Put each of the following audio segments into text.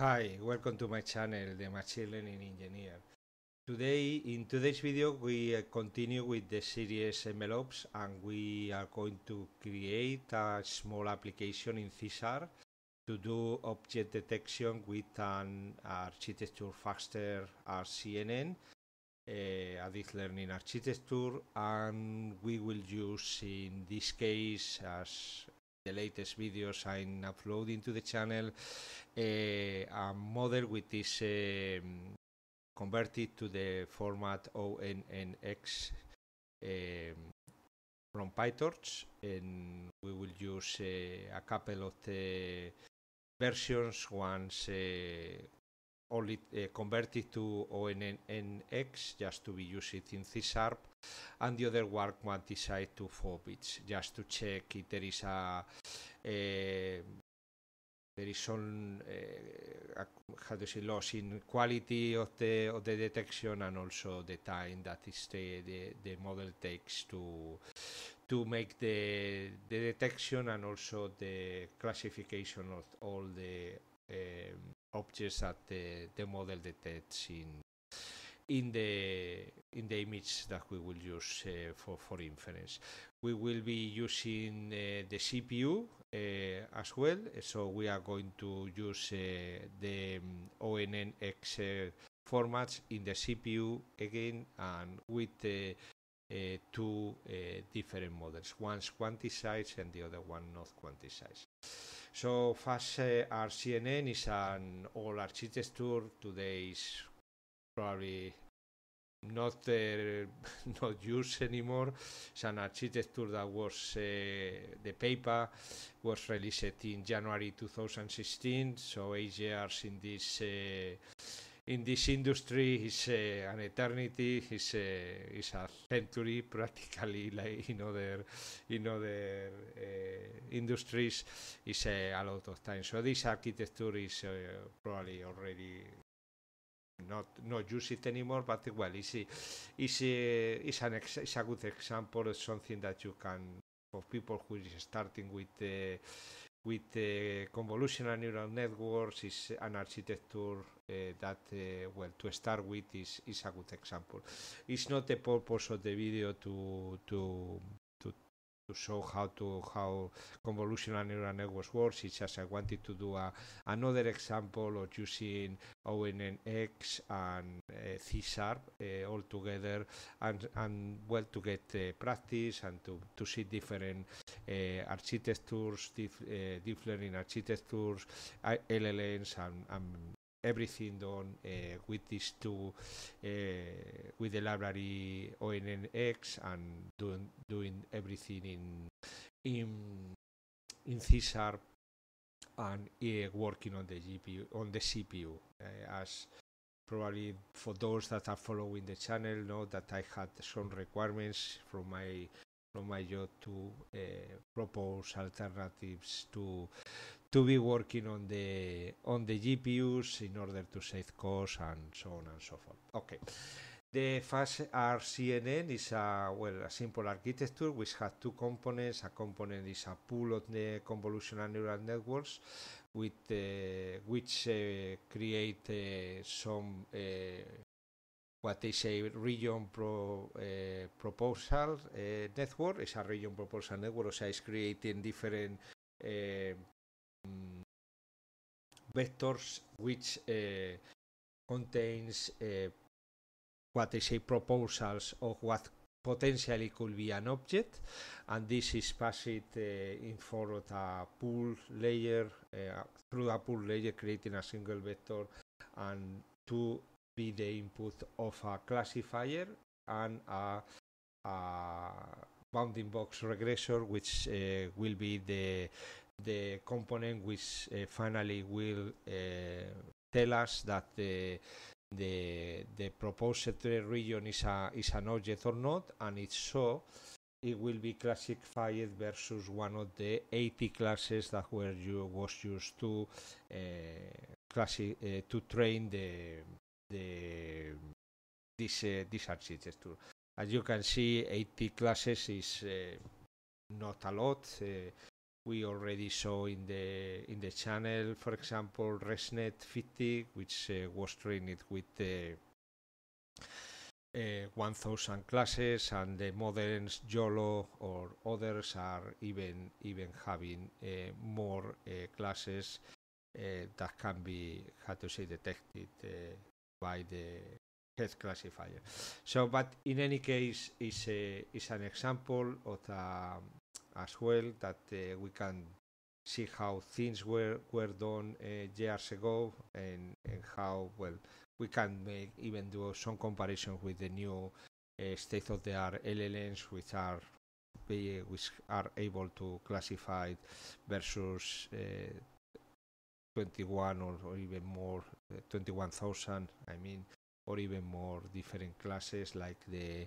Hi, welcome to my channel, the Machine Learning Engineer. Today, in today's video, we uh, continue with the series MLOps and we are going to create a small application in CSR to do object detection with an architecture faster RCNN, CNN, uh, a deep learning architecture, and we will use in this case as the latest videos I'm uploading to the channel, eh, a model which is um, converted to the format ONNX um, eh, from PyTorch, and we will use a couple of the versions once only uh, eh, convert it to ONNX just to be used in C sharp, and the other one decide to 4 bits just to check if there is a, eh, there is some uh, how to say loss in quality of the of the detection and also the time that is the, the, the model takes to to make the the detection and also the classification of all the um, objects at the, the model detects in in the in the image that we will use uh, for for inference. We will be using uh, the CPU uh, as well, so we are going to use uh, the um, ONNX uh, formats in the CPU again and with the uh, Eh, two eh, different models. One's quantized and the other one not quantized. So FastRCNN eh, is an old architecture. Today is probably not uh, not used anymore. It's an architecture that was uh, the paper was released in January 2016. So years in this uh, in this industry is uh, an eternity is uh, is a century practically like in other in other uh, industries is uh, a lot of time so this architecture is uh, probably already not not use it anymore but well it's it's, uh, it's an it's a good example of something that you can for people who is starting with with convolutional neural networks is an architecture uh, that uh, well to start with is is a good example. It's not the purpose of the video to to to to show how to how convolutional neural networks works. It's just I wanted to do a, another example of using ONNX and uh, eh, C sharp uh, all together and and well to get uh, practice and to to see different architectures, dif different in architectures, LLMs and, and everything done uh, with these two, uh, with the library ONNX and doing doing everything in in in C sharp and uh, working on the GPU on the CPU uh, as probably for those that are following the channel know that I had some requirements from my from my job to uh, eh, propose alternatives to to be working on the on the GPUs in order to save costs and so on and so forth. Okay. The fast RCNN is a well a simple architecture which has two components. A component is a pool of the convolutional neural networks, with uh, which uh, create uh, some what is a region pro, uh, proposal uh, network. It's a region proposal network, so it's creating different eh, vectors which contains what is a proposals of what potentially could be an object and this is passed uh, in for a pool layer uh, through a pool layer creating a single vector and two be the input of a classifier and a, a bounding box regressor, which uh, will be the the component which uh, finally will uh, tell us that the the the proposed region is a is an object or not, and if so, it will be classified versus one of the 80 classes that were you was used to uh, classi- uh, to train the the this uh, this architecture. As you can see, 80 classes is eh, not a lot. Eh, we already saw in the in the channel, for example, ResNet 50, which eh, was trained with 1,000 classes, and the moderns YOLO or others are even even having more classes. Uh, that can be, how to say, detected. Uh, by the head classifier. So, but in any case, is is an example of a um, as well that uh, we can see how things were were done uh, years ago and and how well we can make even do some comparison with the new uh, state of the art LLMs which are which are able to classify versus uh, 21 or, or even more, uh, eh, 21,000, I mean, or even more different classes like the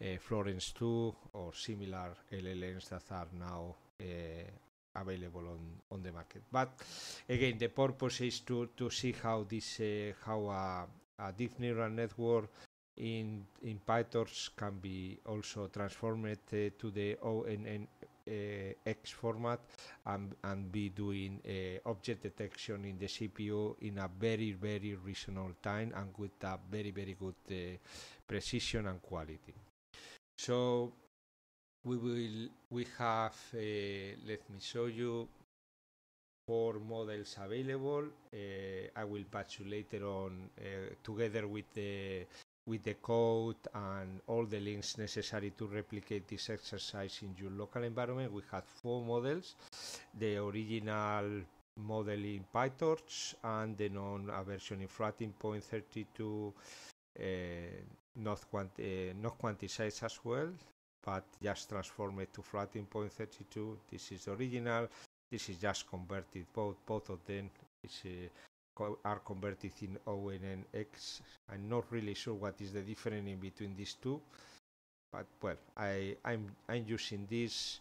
uh, Florence 2 or similar LLNs that are now uh, available on, on the market. But again, the purpose is to, to see how this uh, how a, a deep neural network in in PyTorch can be also transformed to the ONN Eh, X format and, and be doing eh, object detection in the CPU in a very, very reasonable time and with a very, very good eh, precision and quality. So we will we have let me show you four models available. Uh, I will patch you later on uh, together with the with the code and all the links necessary to replicate this exercise in your local environment. We had four models, the original model in PyTorch and the known version in floating point 32 uh, not, quanti uh, not quantized as well but just transformed to floating point 32 this is the original this is just converted both both of them is uh, are converted in ON and X. I'm not really sure what is the difference in between these two, but well, I, I'm, I'm using this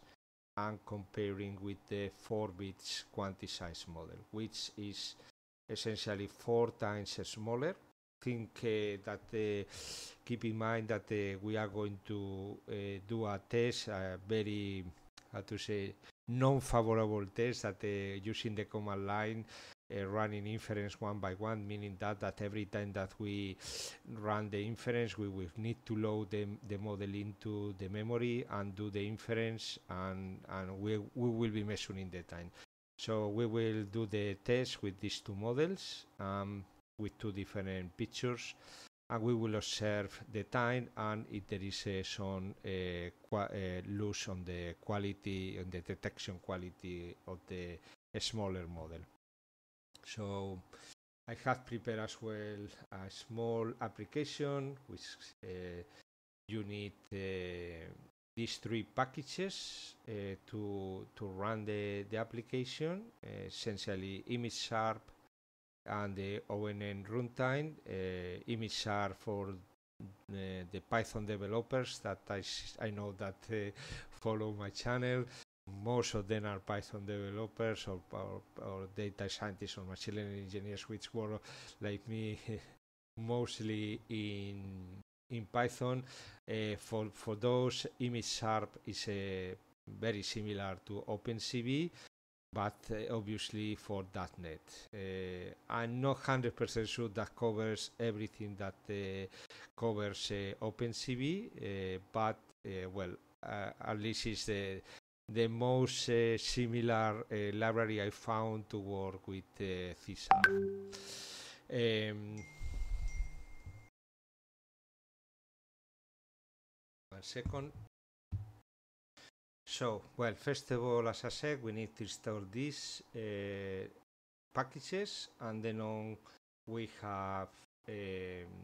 and comparing with the 4 bits quantized model, which is essentially four times smaller. Think uh, that uh, keep in mind that uh, we are going to uh, do a test, a very how to say non-favorable test that uh, using the command line uh, running inference one by one, meaning that, that every time that we run the inference, we will need to load the, the model into the memory and do the inference, and, and we, we will be measuring the time. So we will do the test with these two models, um, with two different pictures, and we will observe the time and if there is uh, some uh, uh, loss on the quality, on the detection quality of the smaller model. So I have prepared as well a small application which uh, you need uh, these three packages uh, to to run the, the application uh, essentially image sharp and the ONN runtime uh, image sharp for uh, the Python developers that I, I know that follow my channel most of them are Python developers or, or, or, data scientists or machine learning engineers, which were like me mostly in in Python. Uh, for for those, ImageSharp is a uh, very similar to OpenCV, but uh, obviously for .NET. Uh, I'm not hundred percent sure that covers everything that uh, covers OpenCV, but well, at least it's the the most uh, similar uh, library I found to work with uh, CSAR. Um, So, well, first of all, as I said, we need to install these uh, packages and then on we have um,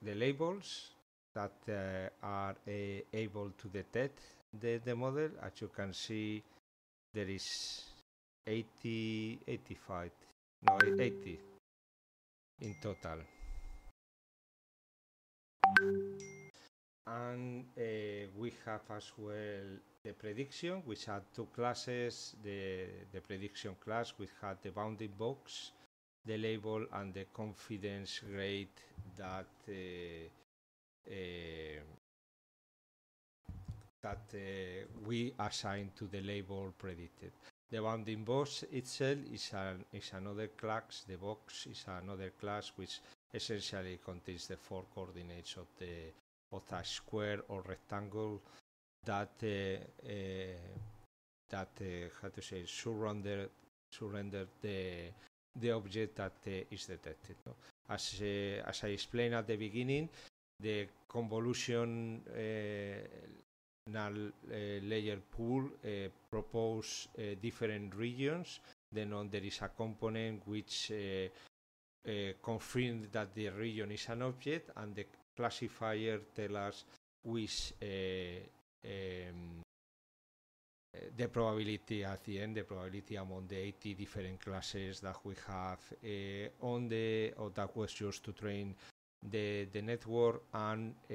the labels that uh, are uh, able to detect the, the model. As you can see, there is 80, 85, no, 80 in total. And uh, we have as well the prediction, which had two classes, the, the prediction class, which had the bounding box, the label, and the confidence rate that uh, uh, that eh, we assign to the label predicted. The bounding box itself is, an, is another class, the box is another class which essentially contains the four coordinates of the of a square or rectangle that uh, uh, that uh, how to say surrender surrender the the object that is detected. No? As as I explained at the beginning, the convolution eh, null eh, layer pool eh, propose different regions. Then on there is a component which confirms that the region is an object, and the classifier tells us which um, the probability at the end, the probability among the 80 different classes that we have uh, on the or that was used to train the the network, and uh,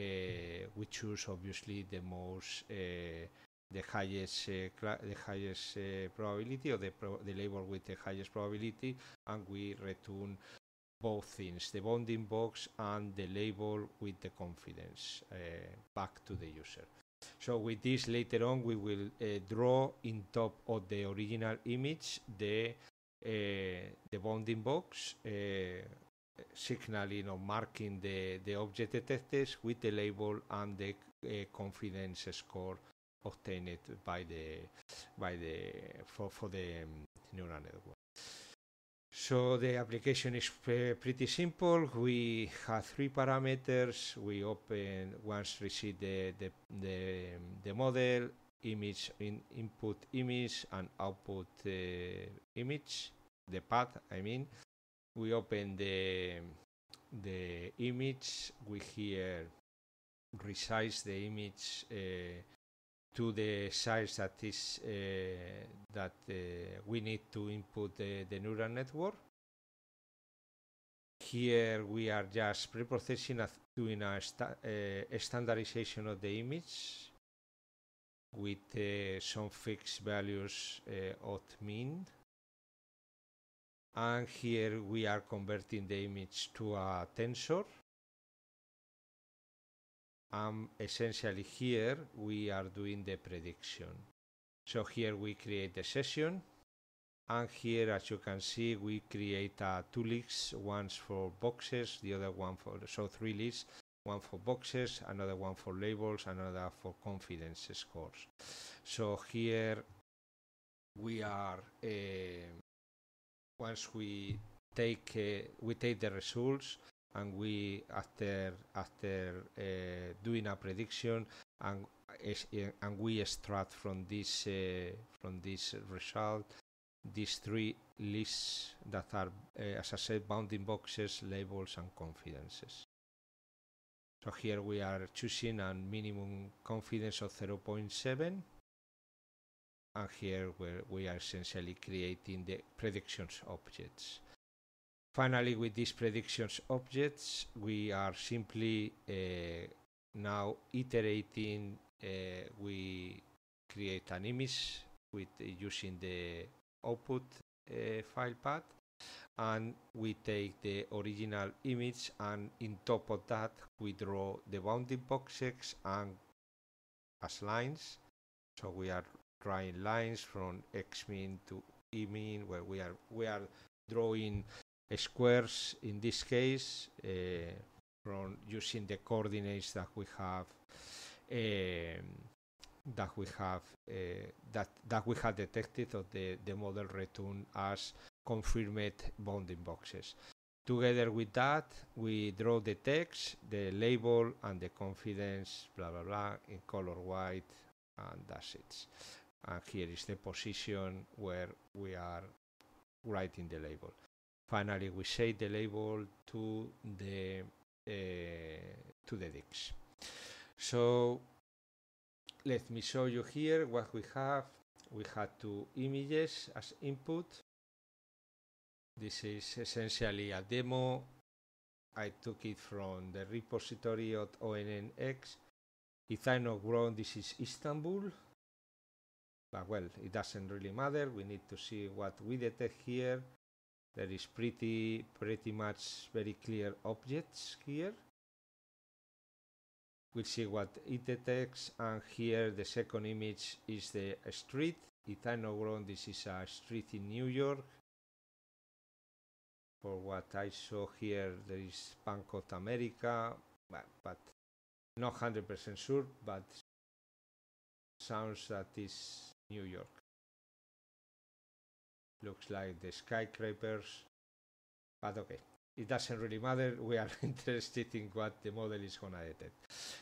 we choose obviously the most uh, the highest uh, the highest uh, probability or the pro the label with the highest probability and we return both things the bounding box and the label with the confidence uh, back to the user so with this later on we will uh, draw in top of the original image the the bounding box signaling or marking the, the object detected with the label and the uh, confidence score obtained by the by the for, for the um, neural network. So the application is pretty simple. We have three parameters. We open once receive the the, the, the model image in input image and output uh, image the path I mean we open the the image we here resize the image uh, to the size that is uh, that uh, we need to input the, the, neural network here we are just preprocessing doing a, sta uh, a standardization of the image with uh, some fixed values of uh, mean and here we are converting the image to a tensor and essentially here we are doing the prediction so here we create the session and here as you can see we create uh, two lists one for boxes the other one for so three lists one for boxes another one for labels another for confidence scores so here we are uh, once we take uh, we take the results and we after after uh, doing a prediction and eh, and we extract from this uh, from this result these three lists that are eh, as I said bounding boxes labels and confidences so here we are choosing a minimum confidence of 0.7 and here where we are essentially creating the predictions objects. Finally, with these predictions objects, we are simply uh, now iterating. Uh, we create an image with uh, using the output uh, file path, and we take the original image, and in top of that, we draw the bounding boxes and as lines. So we are drawing lines from X mean to E mean, where we are we are drawing squares in this case uh, from using the coordinates that we have uh, that we have uh, that that we have detected of the the model returned as confirmed bounding boxes. Together with that, we draw the text, the label, and the confidence, blah blah blah, in color white, and that's it and here is the position where we are writing the label. Finally, we save the label to the uh, to the DIX. So let me show you here what we have. We had two images as input. This is essentially a demo. I took it from the repository at ONNX. If I not wrong, this is Istanbul, but well, it doesn't really matter. We need to see what we detect here. There is pretty, pretty much very clear objects here. We'll see what it detects and here the second image is the street. If i wrong, this is a street in New York. For what I saw here, there is Bank of America, but, but not 100% sure, but sounds that is New York. Looks like the skyscrapers, but okay, it doesn't really matter. We are interested in what the model is gonna detect.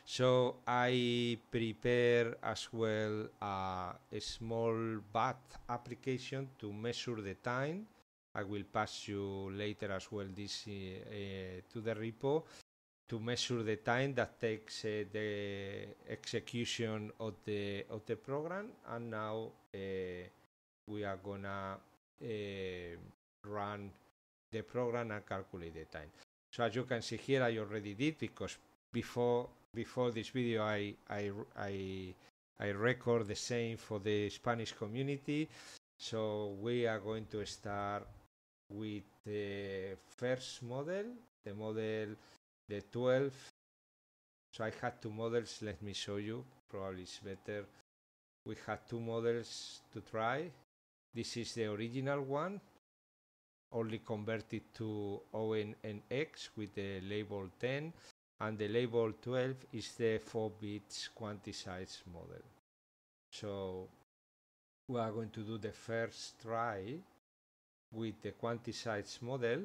So I prepare as well a small bat application to measure the time. I will pass you later as well this uh, to the repo to measure the time that takes uh, the execution of the of the program and now uh, we are gonna uh, run the program and calculate the time so as you can see here I already did because before before this video I I, I, I record the same for the Spanish community so we are going to start with the first model the model the 12 so I had two models let me show you probably it's better we had two models to try this is the original one only converted to ON and X with the label 10 and the label 12 is the 4 bits quantized model so we are going to do the first try with the quantized model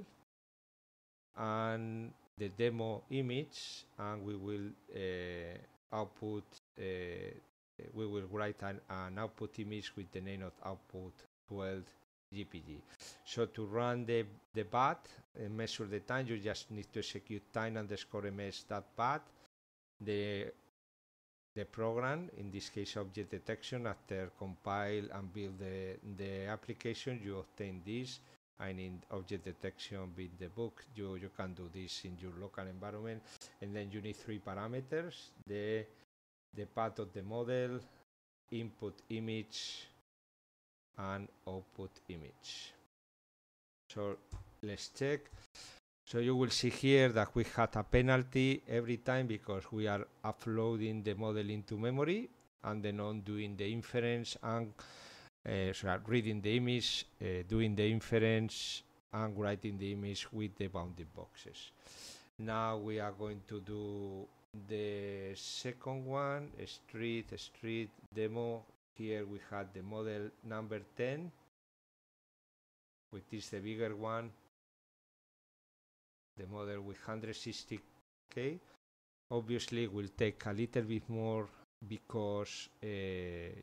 and the demo image and we will uh, output uh, uh, we will write an, an, output image with the name of output 12 GPG. So to run the, the bat and measure the time, you just need to execute time underscore ms dot bat. The, the program, in this case object detection, after compile and build the, the application, you obtain this and in object detection with the book you you can do this in your local environment and then you need three parameters the the path of the model input image and output image so let's check so you will see here that we had a penalty every time because we are uploading the model into memory and then on doing the inference and Eh, so reading the image, uh, doing the inference, and writing the image with the bounding boxes. Now we are going to do the second one, street, street demo. Here we had the model number 10, which is the bigger one, the model with 160K. Obviously, will take a little bit more because uh,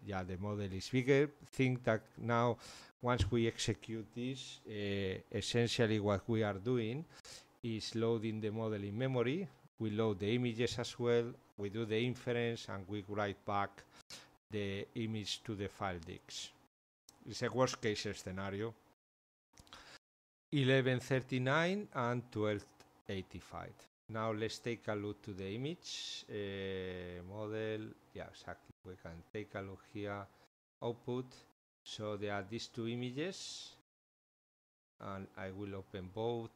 yeah the model is bigger think that now once we execute this uh, essentially what we are doing is loading the model in memory we load the images as well we do the inference and we write back the image to the file disk it's a worst case scenario 1139 and 1285 now let's take a look to the image uh, model. Yeah, exactly. We can take a look here. Output. So there are these two images, and I will open both.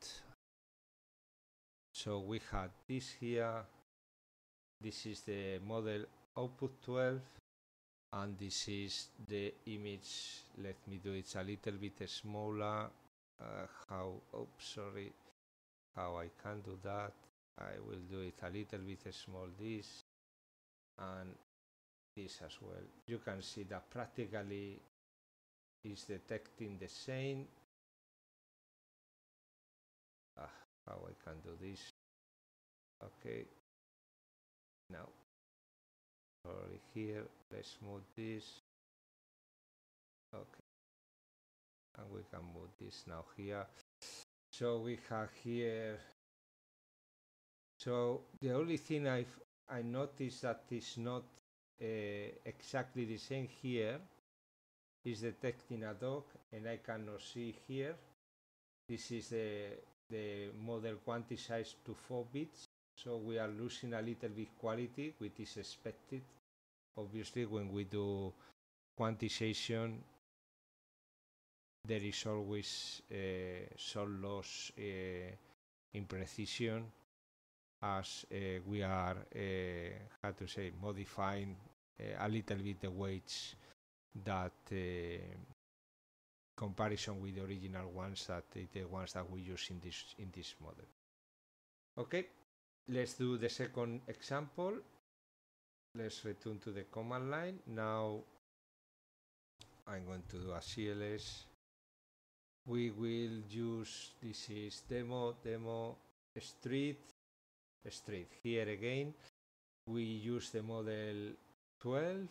So we had this here. This is the model output 12, and this is the image. Let me do it a little bit smaller. Uh, how? Oh, sorry. How I can do that? I will do it a little bit small this and this as well. You can see that practically is detecting the same. Ah, how I can do this. Okay. Now, probably here, let's move this. Okay. And we can move this now here. So we have here so the only thing I've I noticed that is not uh, exactly the same here is detecting a dog and I cannot see here. This is the, the model quantized to 4 bits so we are losing a little bit quality which is expected obviously when we do quantization there is always uh, some loss uh, in precision as uh, we are, uh, how to say, modifying uh, a little bit the weights that comparison with the original ones that the ones that we use in this in this model. Okay, let's do the second example. Let's return to the command line. Now I'm going to do a CLS. We will use this is demo demo street Street. Here again, we use the model 12,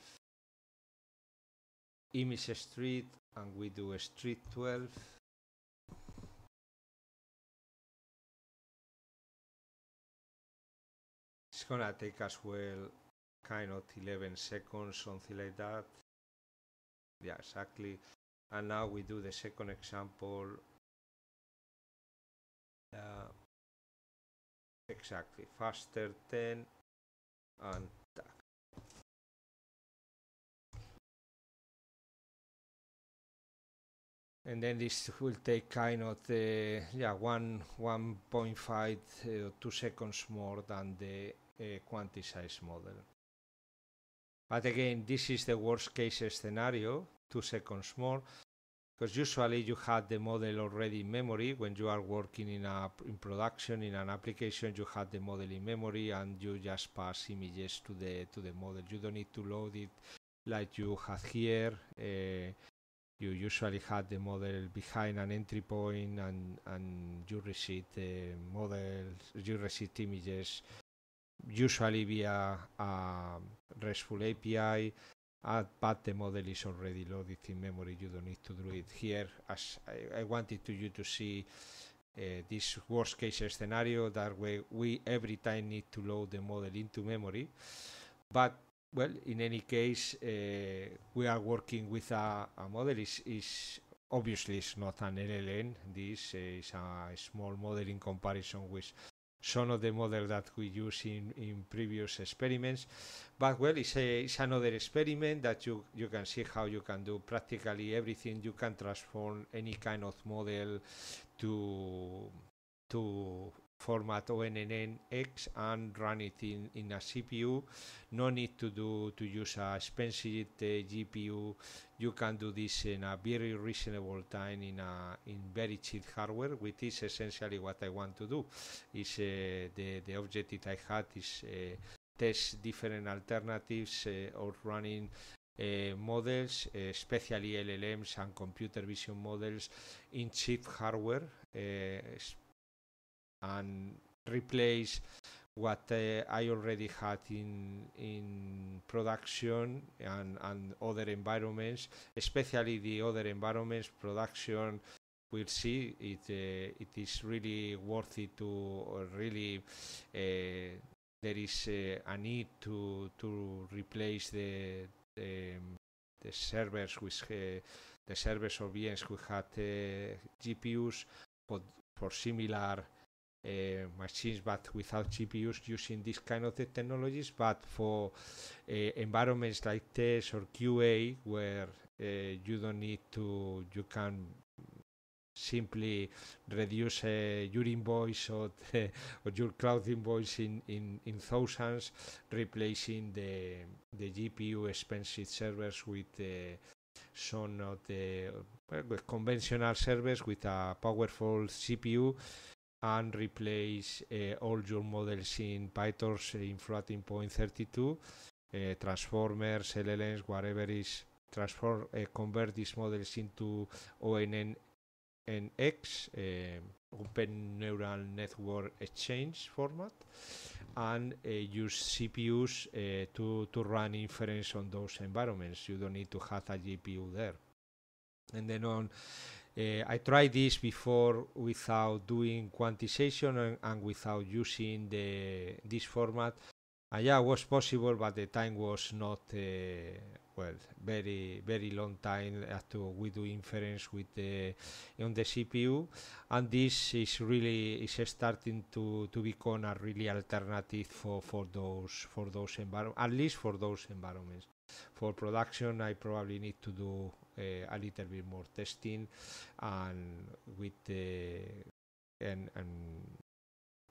image street, and we do a street 12. It's gonna take as well kind of 11 seconds, something like that. Yeah, exactly. And now we do the second example. Uh, exactly faster than and tag. And then this will take kind of the yeah one one point five uh, two seconds more than the uh, quantized model. But again, this is the worst case scenario, two seconds more because usually you have the model already in memory when you are working in a in production in an application you have the model in memory and you just pass images to the to the model you don't need to load it like you have here uh, you usually have the model behind an entry point and and you receive the models you receive images usually via a RESTful API add but the model is already loaded in memory you don't need to do it here as I, I wanted to you to see uh, this worst case scenario that way we every time need to load the model into memory but well in any case uh, we are working with a, a model is is obviously it's not an LLN this is a small model in comparison with some of the model that we use in, in previous experiments. But well, it's, a, it's another experiment that you, you can see how you can do practically everything. You can transform any kind of model to to format ONNX and run it in, in a CPU. No need to do to use a expensive uh, GPU. You can do this in a very reasonable time in a in very cheap hardware, which is essentially what I want to do. Is uh, the the objective I had is uh, test different alternatives uh, or running uh, models, uh, especially LLMs and computer vision models in cheap hardware, uh, and replace what uh, I already had in in production and, and other environments, especially the other environments production. We'll see it. Uh, it is really worthy to really. Uh, there is uh, a need to to replace the the, the servers with uh, the servers or VMs who had uh, GPUs for for similar uh, machines but without GPUs using this kind of the technologies but for uh, environments like test or QA where uh, you don't need to you can simply reduce your invoice or, the, or your cloud invoice in, in, in thousands replacing the the GPU expensive servers with some of the well, conventional servers with a powerful CPU and replace eh, all your models in PyTorch eh, in floating point 32, eh, transformers, LLMs, whatever is transform, convert these models into ONN uh, Open Neural Network Exchange format, and uh, use CPUs uh, to, to run inference on those environments. You don't need to have a GPU there. And then on uh, I tried this before without doing quantization and, and, without using the this format. And yeah, it was possible, but the time was not uh, well very very long time after we do inference with the on the CPU, and this is really is starting to to become a really alternative for for those for those environments at least for those environments. For production, I probably need to do uh, a little bit more testing, and with the and and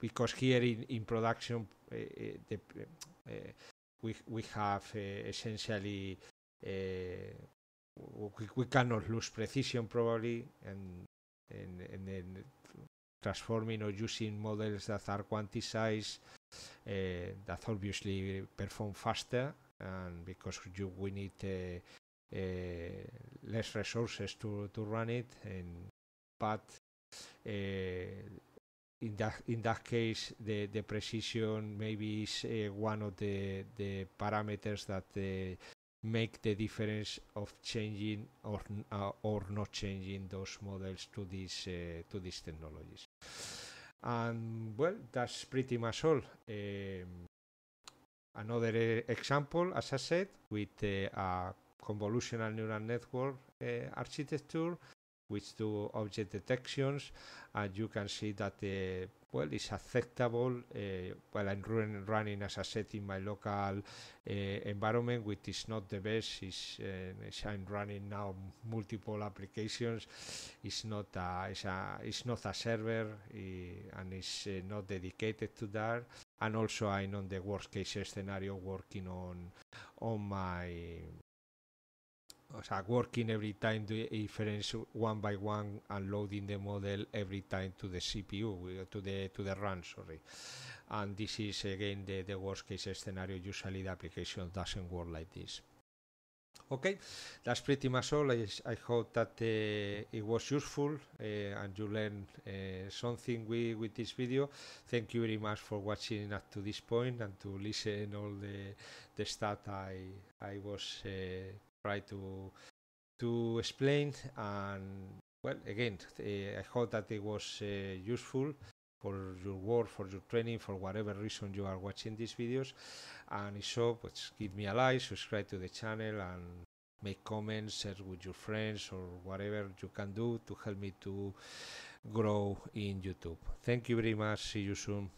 because here in, in production uh, the, uh, we we have uh, essentially Eh, we, we, cannot lose precision probably and then transforming or using models that are quantized uh, that obviously perform faster and because you, we need uh, uh, less resources to, to run it and but in that in that case the, the precision maybe is one of the, the parameters that make the difference of changing or uh, or not changing those models to these uh, to these technologies. And well, that's pretty much all. Um, another eh, example, as I said, with uh, a convolutional neural network eh, architecture which do object detections and you can see that the Eh, well is acceptable while I'm run, running as a set in my local eh, environment, which is not the best. Is I'm eh, running now multiple applications. It's not a, it's a, it's not a server, and it's not dedicated to that and also I'm on the worst case scenario working on on my o sea, working every time the inference one by one and loading the model every time to the CPU, uh, to the to the run, sorry. And this is again the, the worst case scenario. Usually the application doesn't work like this. Okay, that's pretty much all. I, I hope that uh, it was useful uh, and you learned uh, something with, with this video. Thank you very much for watching up to this point and to listen all the, the stuff I, I was uh, try to to explain and well again uh, i hope that it was uh, useful for your work for your training for whatever reason you are watching these videos and if so please give me a like subscribe to the channel and make comments share with your friends or whatever you can do to help me to grow in youtube thank you very much see you soon